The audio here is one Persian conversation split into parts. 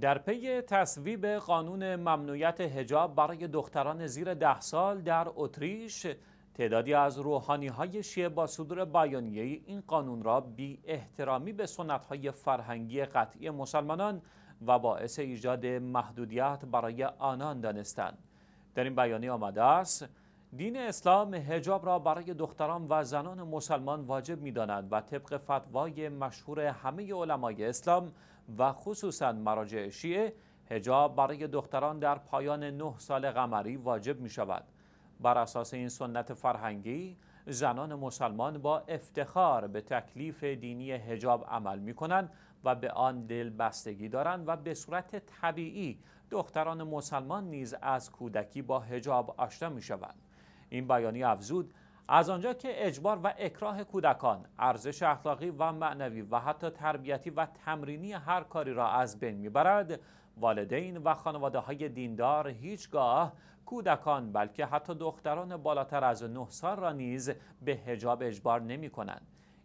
در پی تصویب قانون ممنوعیت هجاب برای دختران زیر ده سال در اتریش تعدادی از روحانی های شیعه با صدور بیانیه این قانون را بی احترامی به سنت های فرهنگی قطعی مسلمانان و باعث ایجاد محدودیت برای آنان دانستند. در این بیانیه آمده است دین اسلام هجاب را برای دختران و زنان مسلمان واجب می داند و طبق فتوای مشهور همه علمای اسلام و خصوصا مراجع شیعه هجاب برای دختران در پایان نه سال قمری واجب می شود. بر اساس این سنت فرهنگی زنان مسلمان با افتخار به تکلیف دینی هجاب عمل می کنند و به آن دل بستگی دارند و به صورت طبیعی دختران مسلمان نیز از کودکی با هجاب آشنا می شوند. این بیانیه افزود از آنجا که اجبار و اکراه کودکان ارزش اخلاقی و معنوی و حتی تربیتی و تمرینی هر کاری را از بین میبرد والدین و خانواده های دیندار هیچگاه کودکان بلکه حتی دختران بالاتر از نه سال را نیز به هجاب اجبار نمی کنند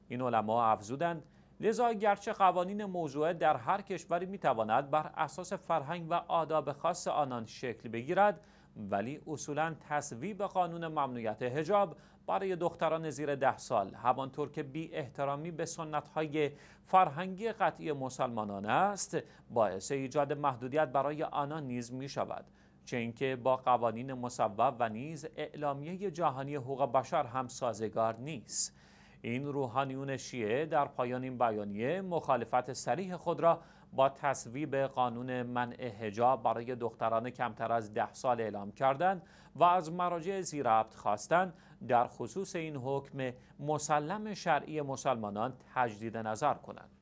این علما افزودند لذا گرچه قوانین موضوعه در هر کشوری می تواند بر اساس فرهنگ و آداب خاص آنان شکل بگیرد ولی اصولا تصویب قانون ممنوعیت هجاب برای دختران زیر ده سال همانطور که بی احترامی به سنت های فرهنگی قطعی مسلمانان است باعث ایجاد محدودیت برای آنها نیز می شود چه اینکه با قوانین مصوب و نیز اعلامیه جهانی حقوق بشر هم سازگار نیست این روحانیون شیعه در پایان این بیانیه مخالفت سریح خود را با تصویب قانون منع حجاب برای دختران کمتر از ده سال اعلام کردند و از مراجع زیربط خواستند در خصوص این حکم مسلم شرعی مسلمانان تجدید نظر کنند